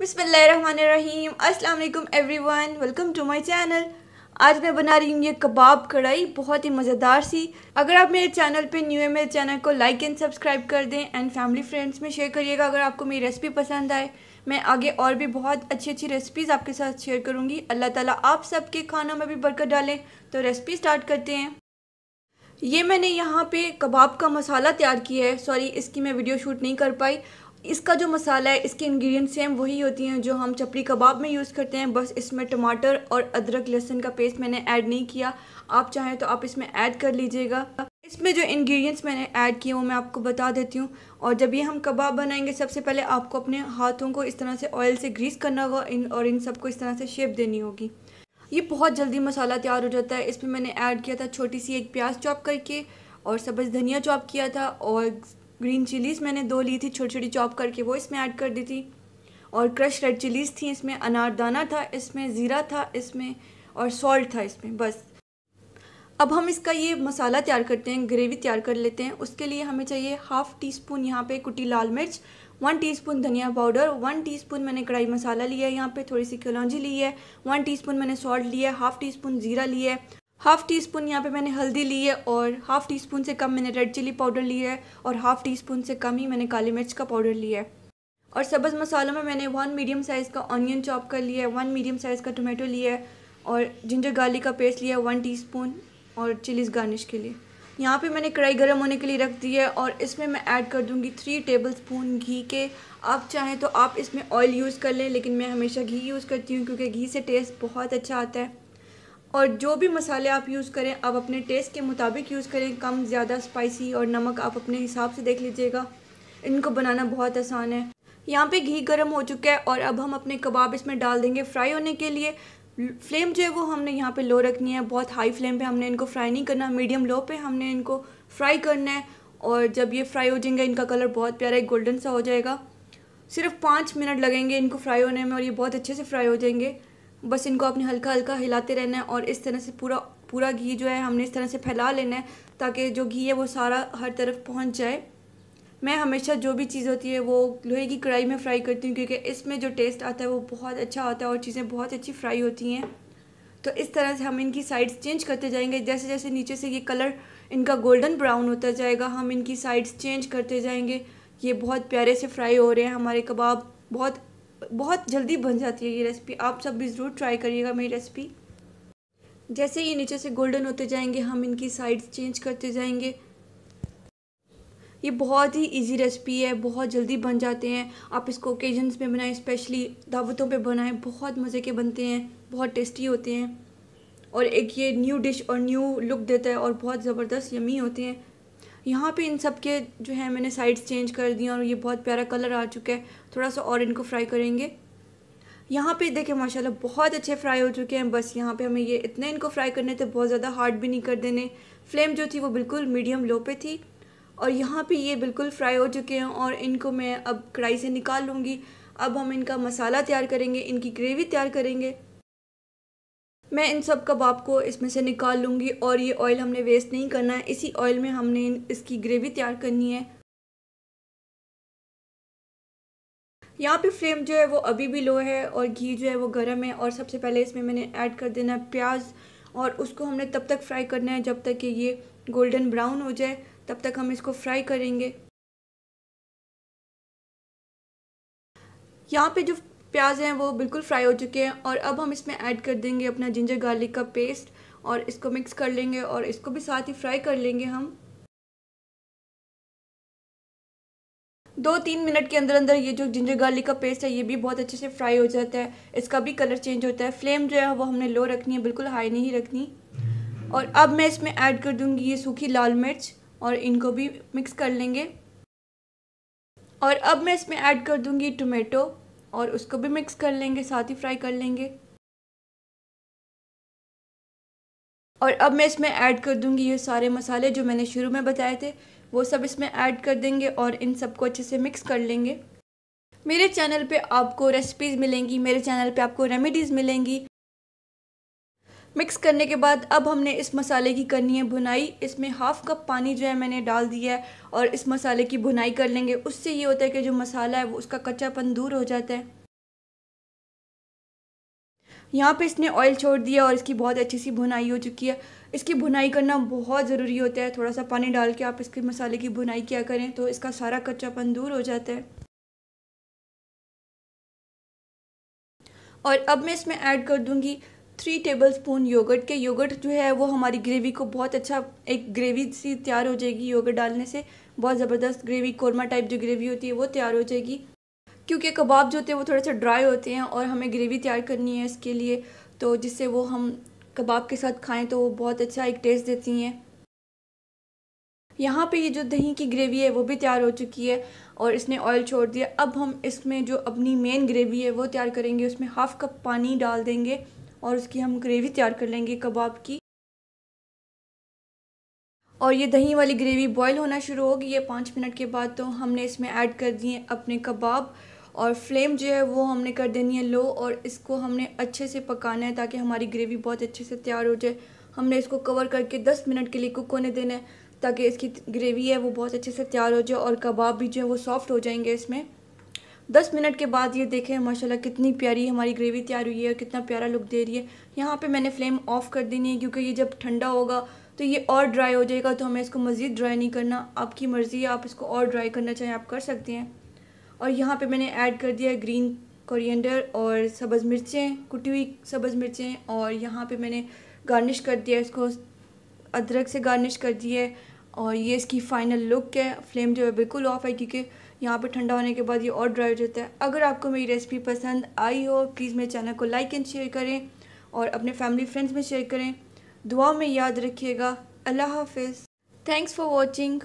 बिसमीम अल्लाम everyone welcome to my channel आज मैं बना रही हूँ ये कबाब कढ़ाई बहुत ही मज़ेदार सी अगर आप मेरे चैनल पे न्यू है मेरे चैनल को लाइक एंड सब्सक्राइब कर दें एंड फैमिली फ्रेंड्स में शेयर करिएगा अगर आपको मेरी रेसिपी पसंद आए मैं आगे और भी बहुत अच्छी अच्छी रेसिपीज़ आपके साथ शेयर करूँगी अल्लाह ताला आप सबके खानों में भी बरकत डालें तो रेसिपी स्टार्ट करते हैं ये मैंने यहाँ पे कबाब का मसाला तैयार किया है सॉरी इसकी मैं वीडियो शूट नहीं कर पाई इसका जो मसाला है इसके इंग्रेडिएंट्स सेम वही होती हैं जो हम चपड़ी कबाब में यूज़ करते हैं बस इसमें टमाटर और अदरक लहसुन का पेस्ट मैंने ऐड नहीं किया आप चाहें तो आप इसमें ऐड कर लीजिएगा इसमें जो इंग्रेडिएंट्स मैंने ऐड किए वो मैं आपको बता देती हूँ और जब ये हम कबाब बनाएंगे सबसे पहले आपको अपने हाथों को इस तरह से ऑयल से ग्रीस करना होगा इन और इन सबको इस तरह से शेप देनी होगी ये बहुत जल्दी मसाला तैयार हो जाता है इसमें मैंने ऐड किया था छोटी सी एक प्याज चॉप करके और सब्ज़ धनिया चॉप किया था और ग्रीन चिलीज़ मैंने दो ली थी छोटी छोटी चॉप करके वो इसमें ऐड कर दी थी और क्रश रेड चिलीज़ थी इसमें अनारदाना था इसमें ज़ीरा था इसमें और सॉल्ट था इसमें बस अब हम इसका ये मसाला तैयार करते हैं ग्रेवी तैयार कर लेते हैं उसके लिए हमें चाहिए हाफ़ टी स्पून यहाँ पे कुटी लाल मिर्च वन टीस्पून धनिया पाउडर वन टीस्पून मैंने कढ़ाई मसाला लिया है यहाँ पे थोड़ी सी कलौजी ली है वन टीस्पून मैंने सॉल्ट लिया है हाफ़ टी स्पून ज़ीरा लिया है हाफ़ टी स्पून यहाँ पे मैंने हल्दी ली है और हाफ़ टी स्पून से कम मैंने रेड चिली पाउडर लिया है और हाफ़ टी स्पून से कम ही मैंने काली मिर्च का पाउडर लिया है और सब्ज़ मसालों में मैंने वन मीडियम साइज़ का ऑनियन चॉप कर लिया है वन मीडियम साइज़ का टोमेटो लिया है और जिंजर गार्लिक का पेस्ट लिया है वन स्पून और चिलीज़ गार्निश के लिए यहाँ पे मैंने कढ़ाई गर्म होने के लिए रख दी है और इसमें मैं ऐड कर दूँगी थ्री टेबल स्पून घी के आप चाहें तो आप इसमें ऑयल यूज़ कर लें लेकिन मैं हमेशा घी यूज़ करती हूँ क्योंकि घी से टेस्ट बहुत अच्छा आता है और जो भी मसाले आप यूज़ करें आप अपने टेस्ट के मुताबिक यूज़ करें कम ज़्यादा स्पाइसी और नमक आप अपने हिसाब से देख लीजिएगा इनको बनाना बहुत आसान है यहाँ पे घी गर्म हो चुका है और अब हम अपने कबाब इसमें डाल देंगे फ्राई होने के लिए फ्लेम जो है वो हमने यहाँ पे लो रखनी है बहुत हाई फ्लेम पे हमने इनको फ्राई नहीं करना मीडियम लो पे हमने इनको फ्राई करना है और जब ये फ्राई हो जाएंगे इनका कलर बहुत प्यारा गोल्डन सा हो जाएगा सिर्फ पाँच मिनट लगेंगे इनको फ्राई होने में और ये बहुत अच्छे से फ्राई हो जाएंगे बस इनको आपने हल्का हल्का हिलाते रहना है और इस तरह से पूरा पूरा घी जो है हमने इस तरह से फैला लेना है ताकि जो घी है वो सारा हर तरफ पहुंच जाए मैं हमेशा जो भी चीज़ होती है वो लोहे की कढ़ाई में फ्राई करती हूँ क्योंकि इसमें जो टेस्ट आता है वो बहुत अच्छा होता है और चीज़ें बहुत अच्छी फ्राई होती हैं तो इस तरह से हम इनकी साइड्स चेंज करते जाएंगे जैसे जैसे नीचे से ये कलर इनका गोल्डन ब्राउन होता जाएगा हम इनकी साइड्स चेंज करते जाएंगे ये बहुत प्यारे से फ्राई हो रहे हैं हमारे कबाब बहुत बहुत जल्दी बन जाती है ये रेसिपी आप सब भी ज़रूर ट्राई करिएगा मेरी रेसिपी जैसे ये नीचे से गोल्डन होते जाएंगे हम इनकी साइड्स चेंज करते जाएंगे ये बहुत ही इजी रेसिपी है बहुत जल्दी बन जाते हैं आप इसको ओकेजन्स में बनाएं स्पेशली दावतों पे बनाएं बहुत मज़े के बनते हैं बहुत टेस्टी होते हैं और एक ये न्यू डिश और न्यू लुक देता है और बहुत ज़बरदस्त यमी होते हैं यहाँ पे इन सब के जो है मैंने साइड्स चेंज कर दिए और ये बहुत प्यारा कलर आ चुका है थोड़ा सा और इनको फ्राई करेंगे यहाँ पे देखें माशाल्लाह बहुत अच्छे फ्राई हो चुके हैं बस यहाँ पे हमें ये इतने इनको फ्राई करने थे बहुत ज़्यादा हार्ड भी नहीं कर देने फ्लेम जो थी वो बिल्कुल मीडियम लो पे थी और यहाँ पे ये बिल्कुल फ्राई हो चुके हैं और इनको मैं अब कढ़ाई से निकाल लूँगी अब हम इनका मसाला तैयार करेंगे इनकी ग्रेवी तैयार करेंगे मैं इन सब कबाब को इसमें से निकाल लूँगी और ये ऑयल हमने वेस्ट नहीं करना है इसी ऑयल में हमने इसकी ग्रेवी तैयार करनी है यहाँ पे फ्लेम जो है वो अभी भी लो है और घी जो है वो गर्म है और सबसे पहले इसमें मैंने ऐड कर देना है प्याज और उसको हमने तब तक फ्राई करना है जब तक कि ये गोल्डन ब्राउन हो जाए तब तक हम इसको फ्राई करेंगे यहाँ पे जो प्याज हैं वो बिल्कुल फ्राई हो चुके हैं और अब हम इसमें ऐड कर देंगे अपना जिंजर गार्लिक का पेस्ट और इसको मिक्स कर लेंगे और इसको भी साथ ही फ्राई कर लेंगे हम दो तीन मिनट के अंदर अंदर ये जो जिंजर गार्लिक का पेस्ट है ये भी बहुत अच्छे से फ्राई हो जाता है इसका भी कलर चेंज होता है फ्लेम जो है वो हमने लो रखनी है बिल्कुल हाई नहीं रखनी और अब मैं इसमें ऐड कर दूंगी ये सूखी लाल मिर्च और इनको भी मिक्स कर लेंगे और अब मैं इसमें ऐड कर दूंगी टोमेटो और उसको भी मिक्स कर लेंगे साथ ही फ्राई कर लेंगे और अब मैं इसमें ऐड कर दूंगी ये सारे मसाले जो मैंने शुरू में बताए थे वो सब इसमें ऐड कर देंगे और इन सबको अच्छे से मिक्स कर लेंगे मेरे चैनल पे आपको रेसिपीज़ मिलेंगी मेरे चैनल पे आपको रेमेडीज़ मिलेंगी मिक्स करने के बाद अब हमने इस मसाले की करनी है भुनाई इसमें हाफ़ कप पानी जो है मैंने डाल दिया है और इस मसाले की भुनाई कर लेंगे उससे ये होता है कि जो मसाला है वो उसका कच्चापन दूर हो जाता है यहाँ पे इसने ऑयल छोड़ दिया और इसकी बहुत अच्छी सी भुनाई हो चुकी है इसकी भुनाई करना बहुत ज़रूरी होता है थोड़ा सा पानी डाल के आप इसके मसाले की भुनाई क्या करें तो इसका सारा कच्चापन दूर हो जाता है और अब मैं इसमें ऐड कर दूंगी थ्री टेबल स्पून योगर्ट के योगर्ट जो है वो हमारी ग्रेवी को बहुत अच्छा एक ग्रेवी सी तैयार हो जाएगी योगर्ट डालने से बहुत ज़बरदस्त ग्रेवी कोरमा टाइप जो ग्रेवी होती है वो तैयार हो जाएगी क्योंकि कबाब जो होते हैं वो थोड़े से ड्राई होते हैं और हमें ग्रेवी तैयार करनी है इसके लिए तो जिससे वो हम कबाब के साथ खाएँ तो वो बहुत अच्छा एक टेस्ट देती हैं यहाँ पे ये जो दही की ग्रेवी है वो भी तैयार हो चुकी है और इसने ऑयल छोड़ दिया अब हम इसमें जो अपनी मेन ग्रेवी है वो तैयार करेंगे उसमें हाफ़ कप पानी डाल देंगे और उसकी हम ग्रेवी तैयार कर लेंगे कबाब की और ये दही वाली ग्रेवी बॉईल होना शुरू होगी ये पाँच मिनट के बाद तो हमने इसमें ऐड कर दिए अपने कबाब और फ्लेम जो है वो हमने कर देनी है लो और इसको हमने अच्छे से पकाना है ताकि हमारी ग्रेवी बहुत अच्छे से तैयार हो जाए हमने इसको कवर करके दस मिनट के लिए कुक होने देना है ताकि इसकी ग्रेवी है वो बहुत अच्छे से तैयार हो जाए और कबाब भी जो है वो सॉफ्ट हो जाएंगे इसमें दस मिनट के बाद ये देखें माशाल्लाह कितनी प्यारी हमारी ग्रेवी तैयार हुई है और कितना प्यारा लुक दे रही है यहाँ पे मैंने फ्लेम ऑफ कर देनी है क्योंकि ये जब ठंडा होगा तो ये और ड्राई हो जाएगा तो हमें इसको मज़ीद ड्राई नहीं करना आपकी मर्ज़ी है आप इसको और ड्राई करना चाहें आप कर सकते हैं और यहाँ पर मैंने ऐड कर दिया है ग्रीन कोरिएंडर और सब्ज़ मिर्चें कुटी हुई सब्ज़ मिर्चें और यहाँ पर मैंने गार्निश कर दिया इसको अदरक से गार्निश कर दिया है और ये इसकी फ़ाइनल लुक है फ्लेम जो है बिल्कुल ऑफ है क्योंकि यहाँ पे ठंडा होने के बाद ये और ड्राई हो जाता है अगर आपको मेरी रेसिपी पसंद आई हो प्लीज़ मेरे चैनल को लाइक एंड शेयर करें और अपने फैमिली फ्रेंड्स में शेयर करें दुआ में याद रखिएगा अल्लाह हाफिज़ थैंक्स फॉर वॉचिंग